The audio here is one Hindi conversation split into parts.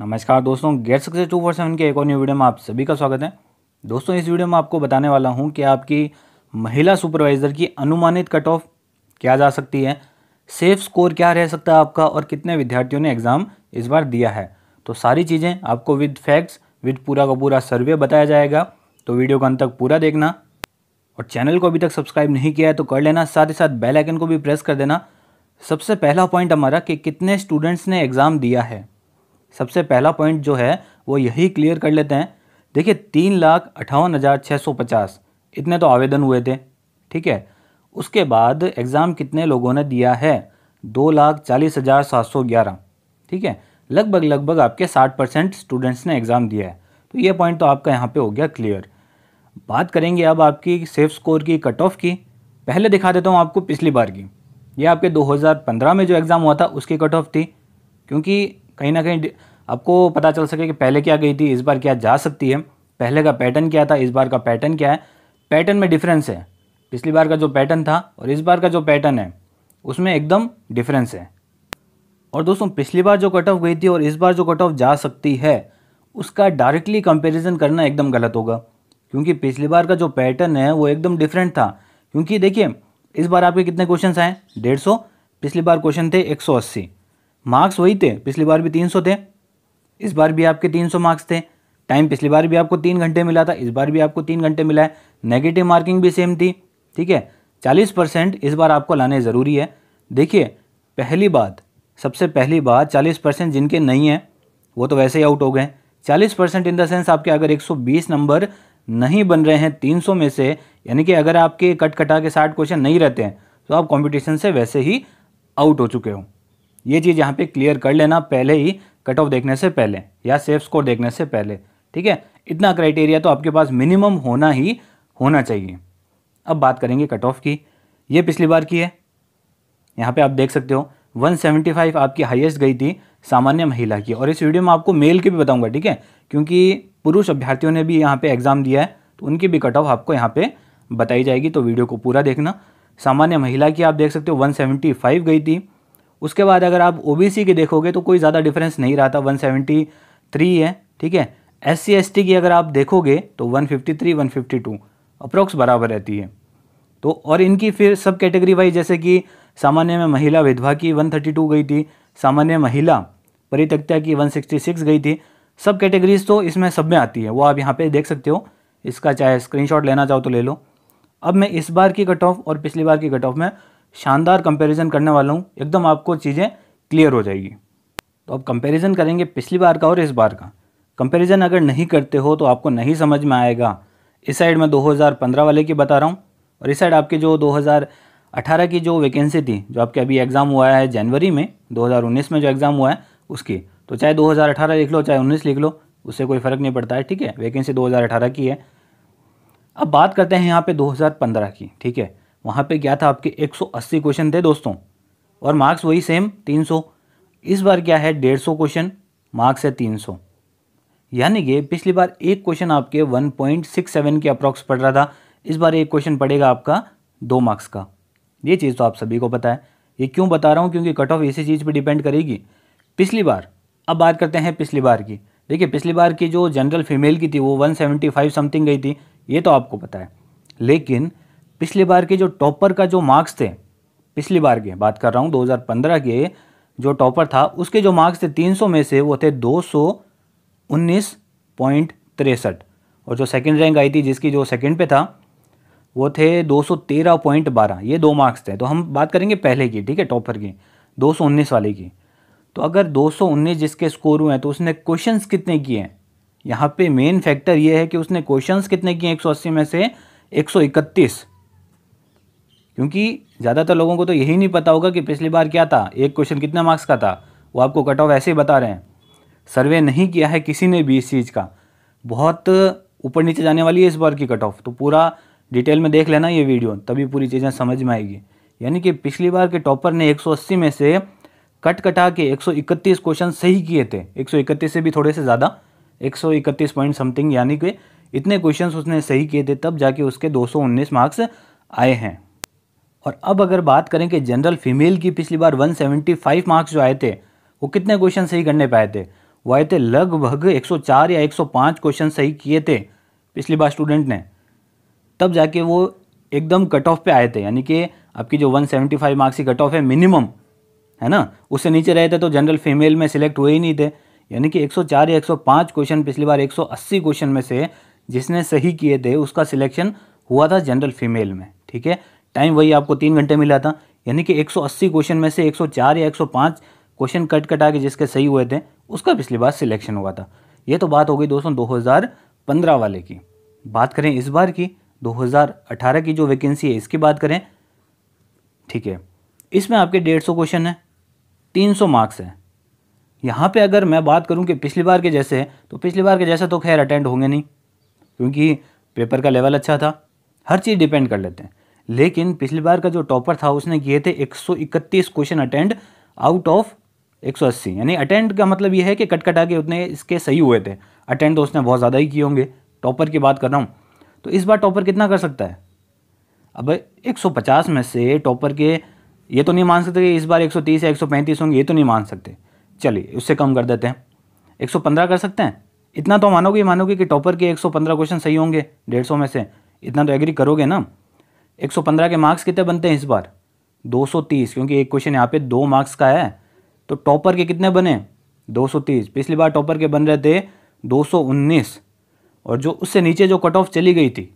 नमस्कार दोस्तों get success two four seven के एक और न्यू वीडियो में आप सभी का स्वागत है दोस्तों इस वीडियो में आपको बताने वाला हूं कि आपकी महिला सुपरवाइज़र की अनुमानित कट ऑफ क्या जा सकती है सेफ स्कोर क्या रह सकता है आपका और कितने विद्यार्थियों ने एग्ज़ाम इस बार दिया है तो सारी चीज़ें आपको विद फैक्ट्स विद पूरा का पूरा सर्वे बताया जाएगा तो वीडियो का अंत तक पूरा देखना और चैनल को अभी तक सब्सक्राइब नहीं किया है तो कर लेना साथ ही साथ बेल आइकन को भी प्रेस कर देना सबसे पहला पॉइंट हमारा कि कितने स्टूडेंट्स ने एग्ज़ाम दिया है सबसे पहला पॉइंट जो है वो यही क्लियर कर लेते हैं देखिए तीन लाख अठावन हज़ार छः सौ पचास इतने तो आवेदन हुए थे ठीक है उसके बाद एग्ज़ाम कितने लोगों ने दिया है दो लाख चालीस हज़ार सात सौ ग्यारह ठीक है लगभग लगभग आपके साठ परसेंट स्टूडेंट्स ने एग्ज़ाम दिया है तो ये पॉइंट तो आपका यहाँ पे हो गया क्लियर बात करेंगे अब आपकी सेफ स्कोर की कट ऑफ की पहले दिखा देता हूँ आपको पिछली बार की ये आपके 2015 में जो एग्ज़ाम हुआ था उसकी कट ऑफ थी क्योंकि कहीं ना कहीं आपको पता चल सके कि पहले क्या गई थी इस बार क्या जा सकती है पहले का पैटर्न क्या था इस बार का पैटर्न क्या है पैटर्न में डिफरेंस है पिछली बार का जो पैटर्न था और इस बार का जो पैटर्न है उसमें एकदम डिफरेंस है और दोस्तों पिछली बार जो कट ऑफ गई थी और इस बार जो कट ऑफ जा सकती है उसका डायरेक्टली कंपेरिजन करना एकदम गलत होगा क्योंकि पिछली बार का जो पैटर्न है वो एकदम डिफरेंट था क्योंकि देखिए इस बार आपके कितने क्वेश्चन आए डेढ़ पिछली बार क्वेश्चन थे एक मार्क्स वही थे पिछली बार भी तीन थे इस बार भी आपके 300 मार्क्स थे टाइम पिछली बार भी आपको तीन घंटे मिला था इस बार भी आपको तीन घंटे मिला है नेगेटिव मार्किंग भी सेम थी ठीक है चालीस परसेंट इस बार आपको लाने ज़रूरी है देखिए पहली बात सबसे पहली बात चालीस परसेंट जिनके नहीं हैं वो तो वैसे ही आउट हो गए चालीस परसेंट इन द सेंस आपके अगर एक सौ बीस नंबर नहीं बन रहे हैं तीन सौ में से यानी कि अगर आपके कट कटा के साठ क्वेश्चन नहीं रहते हैं तो आप कॉम्पिटिशन से वैसे ही आउट हो चुके हो ये चीज़ यहाँ पे क्लियर कर लेना पहले ही कट ऑफ देखने से पहले या सेफ स्कोर देखने से पहले ठीक है इतना क्राइटेरिया तो आपके पास मिनिमम होना ही होना चाहिए अब बात करेंगे कट ऑफ की ये पिछली बार की है यहाँ पे आप देख सकते हो 175 आपकी हाईएस्ट गई थी सामान्य महिला की और इस वीडियो में आपको मेल की भी बताऊंगा ठीक है क्योंकि पुरुष अभ्यर्थियों ने भी यहाँ पे एग्ज़ाम दिया है तो उनकी भी कट ऑफ आपको यहाँ पे बताई जाएगी तो वीडियो को पूरा देखना सामान्य महिला की आप देख सकते हो 175 गई थी उसके बाद अगर आप ओ की देखोगे तो कोई ज़्यादा डिफरेंस नहीं रहा था वन है ठीक है एस सी की अगर आप देखोगे तो 153 152 अप्रोक्स बराबर रहती है तो और इनकी फिर सब कैटेगरी वाइज जैसे कि सामान्य में महिला विधवा की 132 गई थी सामान्य महिला परित्यक्ता की 166 गई थी सब कैटेगरीज तो इसमें सब में आती है वो आप यहाँ पर देख सकते हो इसका चाहे शॉट लेना चाहो तो ले लो अब मैं इस बार की कट ऑफ और पिछली बार की कट ऑफ में शानदार कंपैरिजन करने वाला हूँ एकदम आपको चीज़ें क्लियर हो जाएगी तो आप कंपैरिजन करेंगे पिछली बार का और इस बार का कंपैरिजन अगर नहीं करते हो तो आपको नहीं समझ में आएगा इस साइड मैं 2015 वाले की बता रहा हूँ और इस साइड आपके जो 2018 की जो वैकेंसी थी जो आपके अभी एग्ज़ाम हुआ है जनवरी में दो में जो एग्ज़ाम हुआ है उसकी तो चाहे दो लिख लो चाहे उन्नीस लिख लो उससे कोई फ़र्क नहीं पड़ता है ठीक है वैकेंसी दो की है अब बात करते हैं यहाँ पर दो की ठीक है वहाँ पे क्या था आपके 180 क्वेश्चन थे दोस्तों और मार्क्स वही सेम 300 इस बार क्या है 150 क्वेश्चन मार्क्स है 300 यानी कि पिछली बार एक क्वेश्चन आपके 1.67 के अप्रॉक्स पड़ रहा था इस बार एक क्वेश्चन पड़ेगा आपका दो मार्क्स का ये चीज़ तो आप सभी को पता है ये क्यों बता रहा हूँ क्योंकि कट ऑफ इसी चीज़ पर डिपेंड करेगी पिछली बार अब बात करते हैं पिछली बार की देखिए पिछली बार की जो जनरल फीमेल की थी वो 175 समथिंग गई थी ये तो आपको पता है लेकिन पिछली बार के जो टॉपर का जो मार्क्स थे पिछली बार के बात कर रहा हूँ 2015 के जो टॉपर था उसके जो मार्क्स थे 300 में से वो थे दो और जो सेकंड रैंक आई थी जिसकी जो सेकंड पे था वो थे 213.12 ये दो मार्क्स थे तो हम बात करेंगे पहले की ठीक है टॉपर की 219 वाले की तो अगर 219 जिसके स्कोर हुए हैं तो उसने क्वेश्चंस कितने किए हैं यहाँ पे मेन फैक्टर ये है कि उसने क्वेश्चंस कितने किए हैं 180 में से क्योंकि ज़्यादातर लोगों को तो यही नहीं पता होगा कि पिछली बार क्या था एक क्वेश्चन कितना मार्क्स का था वो आपको कट ऑफ ऐसे ही बता रहे हैं सर्वे नहीं किया है किसी ने भी इस चीज़ का बहुत ऊपर नीचे जाने वाली है इस बार की कट ऑफ तो पूरा डिटेल में देख लेना ये वीडियो तभी पूरी चीज़ें समझ में आएगी यानी कि पिछली बार के टॉपर ने 180 में से कट कटा के 131 क्वेश्चन सही किए थे 131 से भी थोड़े से ज़्यादा 131 पॉइंट समथिंग यानी कि इतने क्वेश्चंस उसने सही किए थे तब जाके उसके 219 मार्क्स आए हैं और अब अगर बात करें कि जनरल फीमेल की पिछली बार 175 मार्क्स जो आए थे वो कितने क्वेश्चन सही करने पाए थे वो आए थे लगभग 104 या 105 क्वेश्चन सही किए थे पिछली बार स्टूडेंट ने तब जाके वो एकदम कट ऑफ पे आए थे यानी कि आपकी जो 175 मार्क्स की कट ऑफ है मिनिमम है ना उससे नीचे रहे थे तो जनरल फीमेल में सिलेक्ट हुए ही नहीं थे यानी कि एक या एक क्वेश्चन पिछली बार एक क्वेश्चन में से जिसने सही किए थे उसका सिलेक्शन हुआ था जनरल फीमेल में ठीक है टाइम वही आपको तीन घंटे मिला था यानी कि 180 क्वेश्चन में से 104 या 105 क्वेश्चन कट कट आके जिसके सही हुए थे उसका पिछली बार सिलेक्शन हुआ था ये तो बात हो गई दोस्तों 2015 वाले की बात करें इस बार की 2018 की जो वैकेंसी है इसकी बात करें ठीक है इसमें आपके 150 क्वेश्चन है 300 मार्क्स है यहाँ पर अगर मैं बात करूँ कि पिछली बार के जैसे है तो पिछली बार के जैसे तो खैर अटेंड होंगे नहीं क्योंकि पेपर का लेवल अच्छा था हर चीज़ डिपेंड कर लेते हैं लेकिन पिछली बार का जो टॉपर था उसने किए थे 131 क्वेश्चन अटेंड आउट ऑफ 180 यानी अटेंड का मतलब ये है कि कट कटा के उतने इसके सही हुए थे अटेंड तो उसने बहुत ज़्यादा ही किए होंगे टॉपर की बात कर रहा हूँ तो इस बार टॉपर कितना कर सकता है अब 150 में से टॉपर के ये तो नहीं मान सकते कि इस बार 130 या 135 होंगे ये तो नहीं मान सकते चलिए उससे कम कर देते हैं 115 कर सकते हैं इतना तो मानोगे मानोगे कि टॉपर के 115 क्वेश्चन सही होंगे 150 में से इतना तो एग्री करोगे ना 115 के मार्क्स कितने बनते हैं इस बार 230 क्योंकि एक क्वेश्चन यहाँ पे दो मार्क्स का है तो टॉपर के कितने बने 230 तो पिछली बार टॉपर के बन रहे थे 219 और जो उससे नीचे जो कट ऑफ चली गई थी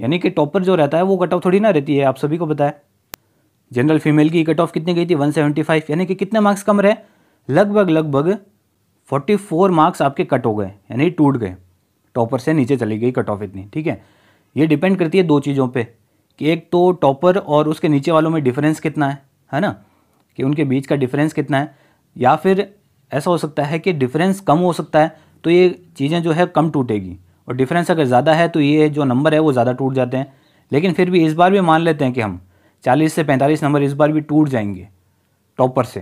यानी कि टॉपर जो रहता है वो कट ऑफ थोड़ी ना रहती है आप सभी को बताए जनरल फीमेल की कट ऑफ कितनी गई थी फाइव यानी कि कितने मार्क्स कम रहे लगभग लगभग फोर मार्क्स आपके कट हो गए यानी टूट गए टॉपर से नीचे चली गई कट ऑफ इतनी ठीक है ये डिपेंड करती है दो चीज़ों पर कि एक तो टॉपर और उसके नीचे वालों में डिफरेंस कितना है है ना कि उनके बीच का डिफरेंस कितना है या फिर ऐसा हो सकता है कि डिफरेंस कम हो सकता है तो ये चीज़ें जो है कम टूटेगी और डिफरेंस अगर ज़्यादा है तो ये जो नंबर है वो ज़्यादा टूट जाते हैं लेकिन फिर भी इस बार भी मान लेते हैं कि हम 40 से 45 नंबर इस बार भी टूट जाएंगे टॉपर से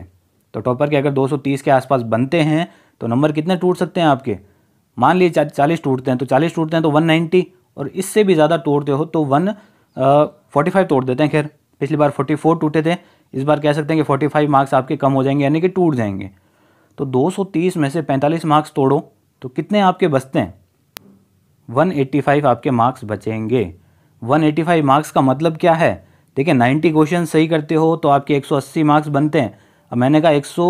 तो टॉपर के अगर 230 के आसपास बनते हैं तो नंबर कितने टूट सकते हैं आपके मान लीजिए चालीस टूटते हैं तो चालीस टूटते हैं तो वन और इससे भी ज़्यादा तोड़ते हो तो वन फोर्टी फाइव तोड़ देते हैं खैर पिछली बार फोर्टी फोर टूटे थे इस बार कह सकते हैं कि फोर्टी फाइव मार्क्स आपके कम हो जाएंगे यानी कि टूट जाएंगे तो दो सौ तीस में से पैंतालीस मार्क्स तोड़ो तो कितने आपके बचते हैं वन एट्टी फाइव आपके मार्क्स बचेंगे वन एट्टी फाइव मार्क्स का मतलब क्या है देखिए नाइन्टी क्वेश्चन सही करते हो तो आपके एक सौ अस्सी मार्क्स बनते हैं अब मैंने कहा एक सौ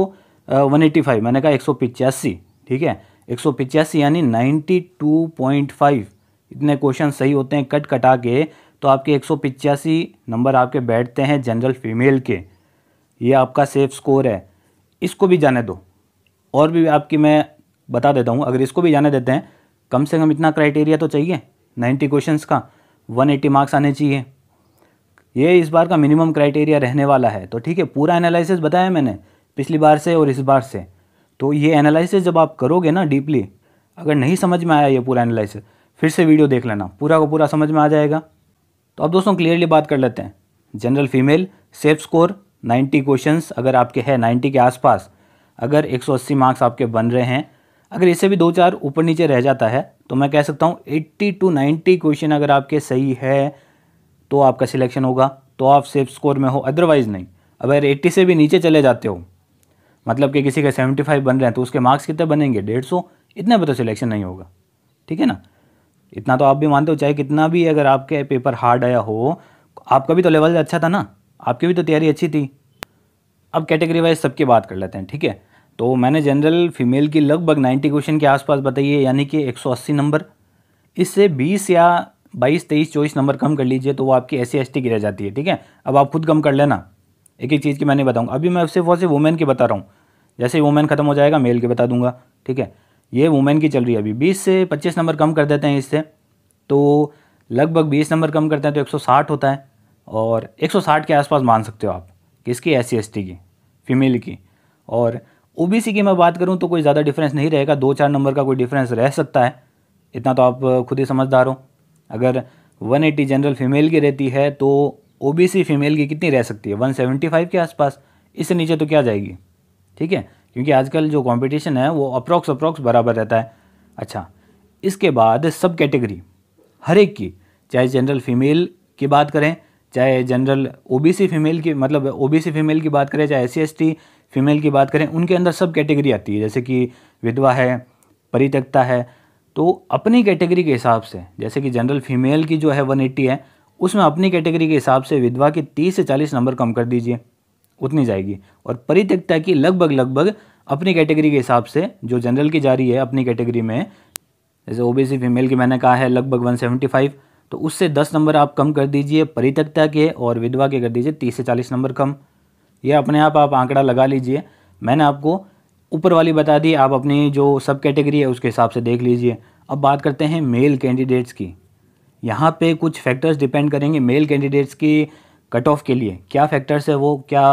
वन एट्टी फाइव मैंने कहा एक सौ पिचासी ठीक है एक सौ पिचासी यानी नाइन्टी टू पॉइंट फाइव इतने क्वेश्चन सही होते हैं कट कटा के तो आपके एक नंबर आपके बैठते हैं जनरल फीमेल के ये आपका सेफ स्कोर है इसको भी जाने दो और भी आपकी मैं बता देता हूँ अगर इसको भी जाने देते हैं कम से कम इतना क्राइटेरिया तो चाहिए 90 क्वेश्चंस का 180 मार्क्स आने चाहिए ये इस बार का मिनिमम क्राइटेरिया रहने वाला है तो ठीक है पूरा एनालिसिस बताया मैंने पिछली बार से और इस बार से तो ये एनालिसिस जब आप करोगे ना डीपली अगर नहीं समझ में आया ये पूरा एनालिसिस फिर से वीडियो देख लेना पूरा को पूरा समझ में आ जाएगा तो अब दोस्तों क्लियरली बात कर लेते हैं general female safe score 90 questions अगर आपके हैं 90 के आसपास अगर 180 मार्क्स आपके बन रहे हैं अगर इससे भी दो चार ऊपर नीचे रह जाता है तो मैं कह सकता हूँ एट्टी टू नाइन्टी क्वेश्चन अगर आपके सही है तो आपका सिलेक्शन होगा तो आप सेफ स्कोर में हो अदरवाइज़ नहीं अगर एट्टी से भी नीचे चले जाते हो मतलब कि किसी के सेवेंटी फाइव बन रहे हैं तो उसके मार्क्स कितने बनेंगे डेढ़ सौ इतने पर तो सिलेक्शन नहीं होगा ठीक है ना इतना तो आप भी मानते हो चाहे कितना भी अगर आपके पेपर हार्ड आया हो आपका भी तो लेवल अच्छा था ना आपकी भी तो तैयारी अच्छी थी अब कैटेगरी वाइज सबकी बात कर लेते हैं ठीक है तो मैंने जनरल फीमेल की लगभग 90 क्वेश्चन के आसपास बताइए यानी कि 180 नंबर इससे 20 या 22, 23, 24 नंबर कम कर लीजिए तो वो आपकी एस सी की रह जाती है ठीक है अब आप खुद कम कर लेना एक एक चीज़ की मैं नहीं बताऊँगा अभी मैं सिर्फ और सिर्फ वुमेन की बता रहा हूँ जैसे वुमेन ख़त्म हो जाएगा मेल के बता दूंगा ठीक है ये वुमेन की चल रही है अभी बीस से पच्चीस नंबर कम कर देते हैं इससे तो लगभग बीस नंबर कम करते हैं तो एक सौ साठ होता है और एक सौ साठ के आसपास मान सकते हो आप किसकी एस सी एस टी की फीमेल की और ओ बी सी की मैं बात करूँ तो कोई ज़्यादा डिफरेंस नहीं रहेगा दो चार नंबर का कोई डिफरेंस रह सकता है इतना तो आप खुद ही समझदार हो अगर वन एटी जनरल फीमेल की रहती है तो ओ बी सी फीमेल की कितनी रह सकती है वन सेवेंटी फाइव के आसपास इससे नीचे तो क्या जाएगी ठीक है क्योंकि आजकल जो कंपटीशन है वो अप्रोक्स अप्रोक्स बराबर रहता है अच्छा इसके बाद सब कैटेगरी हर एक की चाहे जनरल फीमेल की बात करें चाहे जनरल ओबीसी फीमेल की मतलब ओबीसी फीमेल की बात करें चाहे एस सी फीमेल की बात करें उनके अंदर सब कैटेगरी आती है जैसे कि विधवा है परित्यक्ता है तो अपनी कैटेगरी के हिसाब से जैसे कि जनरल फीमेल की जो है 180 है उसमें अपनी कैटेगरी के हिसाब से विधवा के 30 से 40 नंबर कम कर दीजिए उतनी जाएगी और परित्यक्ता की लगभग लगभग अपनी कैटेगरी के हिसाब से जो जनरल की जारी है अपनी कैटेगरी में जैसे ओबीसी फीमेल की मैंने कहा है लगभग 175 तो उससे 10 नंबर आप कम कर दीजिए परित्यक्ता के और विधवा के कर दीजिए 30 से 40 नंबर कम ये अपने आप आप आंकड़ा लगा लीजिए मैंने आपको ऊपर वाली बता दी आप अपनी जो सब कैटेगरी है उसके हिसाब से देख लीजिए अब बात करते हैं मेल कैंडिडेट्स की यहाँ पे कुछ फैक्टर्स डिपेंड करेंगे मेल कैंडिडेट्स की कट ऑफ के लिए क्या फैक्टर्स है वो क्या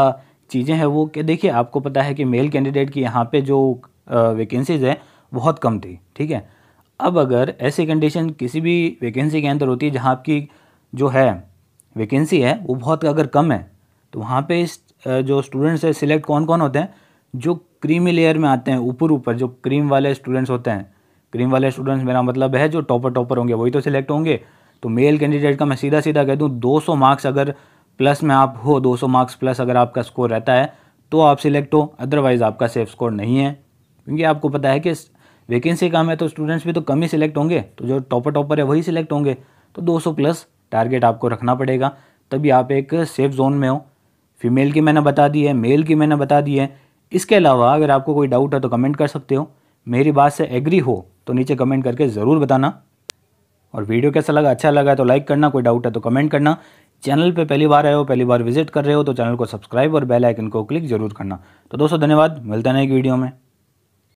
चीज़ें हैं वो कि देखिए आपको पता है कि मेल कैंडिडेट की यहाँ पे जो वैकेंसीज़ हैं बहुत कम थी ठीक है अब अगर ऐसी कंडीशन किसी भी वैकेंसी के अंदर होती है जहाँ आपकी जो है वैकेंसी है वो बहुत अगर कम है तो वहाँ पे इस जो स्टूडेंट्स है सिलेक्ट कौन कौन होते हैं जो क्रीमी लेयर में आते हैं ऊपर ऊपर जो क्रीम वाले स्टूडेंट्स होते हैं क्रीम वाले स्टूडेंट्स मेरा मतलब है जो टॉपर टॉपर होंगे वही तो सिलेक्ट होंगे तो मेल कैंडिडेट का मैं सीधा सीधा कह दूँ दो मार्क्स अगर प्लस में आप हो 200 मार्क्स प्लस अगर आपका स्कोर रहता है तो आप सिलेक्ट हो अदरवाइज़ आपका सेफ स्कोर नहीं है क्योंकि आपको पता है कि वैकेंसी कम है तो स्टूडेंट्स भी तो कम ही सिलेक्ट होंगे तो जो टॉपर टॉपर है वही सिलेक्ट होंगे तो 200 प्लस टारगेट आपको रखना पड़ेगा तभी आप एक सेफ जोन में हो फीमेल की मैंने बता दी है मेल की मैंने बता दी है इसके अलावा अगर आपको कोई डाउट है तो कमेंट कर सकते हो मेरी बात से एग्री हो तो नीचे कमेंट करके ज़रूर बताना और वीडियो कैसा लगा अच्छा लगा तो लाइक करना कोई डाउट है तो कमेंट करना चैनल पे पहली बार आए हो पहली बार विजिट कर रहे हो तो चैनल को सब्सक्राइब और बेल आइकन को क्लिक जरूर करना तो दोस्तों धन्यवाद मिलते हैं एक वीडियो में